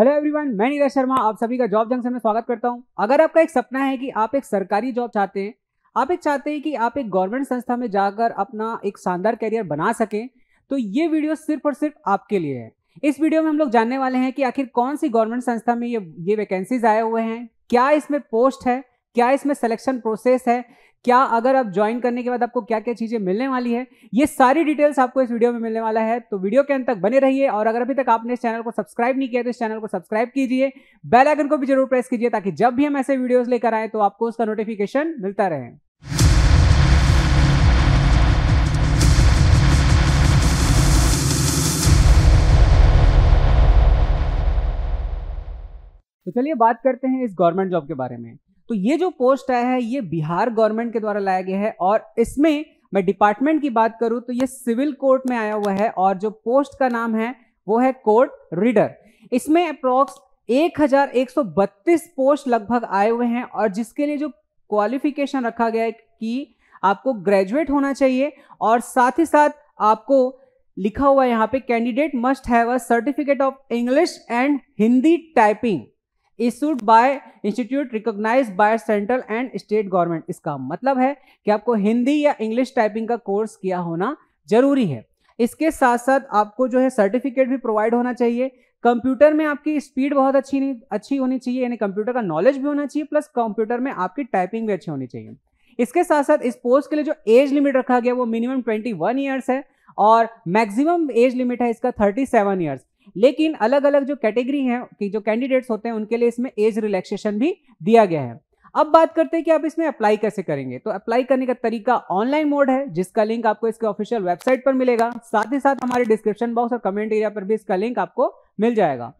hello everyone मैं नीरज शर्मा आप सभी का जॉब जंक्शन में स्वागत करता हूं अगर आपका एक सपना है कि आप एक सरकारी जॉब चाहते हैं आप एक चाहते हैं कि आप एक गवर्नमेंट संस्था में जाकर अपना एक शानदार करियर बना सकें तो ये वीडियो सिर्फ और सिर्फ आपके लिए है इस वीडियो में हम लोग जानने वाले हैं कि आखिर कौन सी गवर्नमेंट संस्था में ये ये वैकेंसीज आए हुए हैं क्या इसमें पोस्ट है क्या इसमें सिलेक्शन प्रोसेस है क्या अगर आप ज्वाइन करने के बाद आपको क्या क्या चीज़ें मिलने वाली है ये सारी डिटेल्स आपको इस वीडियो में मिलने वाला है तो वीडियो के अंत तक बने रहिए और अगर अभी तक आपने इस चैनल को सब्सक्राइब नहीं किया तो इस चैनल को सब्सक्राइब कीजिए बेल आइकन को भी जरूर प्रेस कीजिए ताकि जब भी हम ऐसे वीडियोज लेकर आए तो आपको उसका नोटिफिकेशन मिलता रहे तो चलिए बात करते हैं इस गवर्नमेंट जॉब के बारे में तो ये जो पोस्ट आया है ये बिहार गवर्नमेंट के द्वारा लाया गया है और इसमें मैं डिपार्टमेंट की बात करूं तो ये सिविल कोर्ट में आया हुआ है और जो पोस्ट का नाम है वो है कोर्ट रीडर इसमें अप्रोक्स 1132 पोस्ट लगभग आए हुए हैं और जिसके लिए जो क्वालिफिकेशन रखा गया है कि आपको ग्रेजुएट होना चाहिए और साथ ही साथ आपको लिखा हुआ है यहाँ पे candidate must have a certificate of English and Hindi typing issued by institute recognise by central and state government इसका मतलब है कि आपको हिंदी या इंग्लिश टाइपिंग का कोर्स किया होना जरूरी है इसके साथ साथ आपको जो है सर्टिफिकेट भी प्रोवाइड होना चाहिए कंप्यूटर में आपकी स्पीड बहुत अच्छी नहीं अच्छी होनी चाहिए यानी कंप्यूटर का नॉलेज भी होना चाहिए प्लस कंप्यूटर में आपकी टाइपिंग भी अच्छी होनी चाहिए इसके साथ साथ इस पोस्ट के लिए जो एज लिमिट रखा गया वो मिनिमम ट्वेंटी वन ईयर्स है और मैक्सिमम एज लिमिट है इसका थर्टी सेवन ईयर्स लेकिन अलग अलग जो कैटेगरी है कि जो कैंडिडेट्स होते हैं उनके लिए इसमें एज रिलैक्सेशन भी दिया गया है अब बात करते हैं कि आप इसमें अप्लाई कैसे करेंगे तो अप्लाई करने का तरीका ऑनलाइन मोड है जिसका लिंक आपको इसके ऑफिशियल वेबसाइट पर मिलेगा साथ ही साथ हमारे डिस्क्रिप्शन बॉक्स और कमेंट एरिया पर भी इसका लिंक आपको मिल जाएगा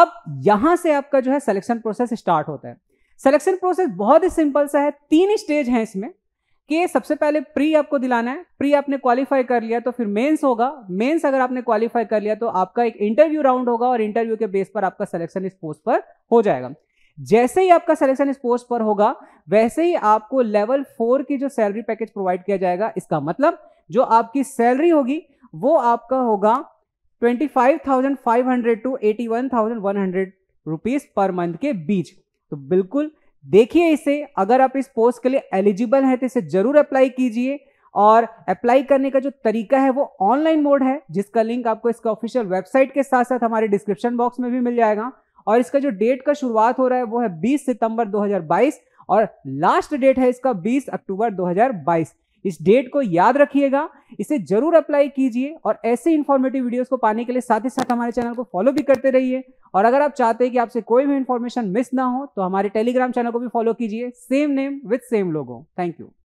अब यहां से आपका जो है सिलेक्शन प्रोसेस स्टार्ट होता है सिलेक्शन प्रोसेस बहुत ही सिंपल सा है तीन स्टेज है इसमें कि सबसे पहले प्री आपको दिलाना है प्री आपने क्वालिफाई कर लिया तो फिर मेंस होगा मेंस अगर आपने क्वालिफाई कर लिया तो आपका एक इंटरव्यू राउंड होगा और इंटरव्यू के बेस पर आपका सिलेक्शन इस पोस्ट पर हो जाएगा जैसे ही आपका सिलेक्शन इस पोस्ट पर होगा वैसे ही आपको लेवल फोर की जो सैलरी पैकेज प्रोवाइड किया जाएगा इसका मतलब जो आपकी सैलरी होगी वो आपका होगा twenty five thousand five hundred to eighty one thousand one hundred rupees per month के बीच तो बिल्कुल देखिए इसे अगर आप इस पोस्ट के लिए एलिजिबल हैं तो इसे जरूर अप्लाई कीजिए और अप्लाई करने का जो तरीका है वो ऑनलाइन मोड है जिसका लिंक आपको इसका ऑफिशियल वेबसाइट के साथ साथ हमारे डिस्क्रिप्शन बॉक्स में भी मिल जाएगा और इसका जो डेट का शुरुआत हो रहा है वो है 20 सितंबर 2022 और लास्ट डेट है इसका 20 अक्टूबर 2022 इस डेट को याद रखिएगा इसे जरूर अप्लाई कीजिए और ऐसे इन्फॉर्मेटिव वीडियोस को पाने के लिए साथ ही साथ हमारे चैनल को फॉलो भी करते रहिए और अगर आप चाहते हैं कि आपसे कोई भी इन्फॉर्मेशन मिस ना हो तो हमारे टेलीग्राम चैनल को भी फॉलो कीजिए सेम नेम विथ सेम लोगों थैंक यू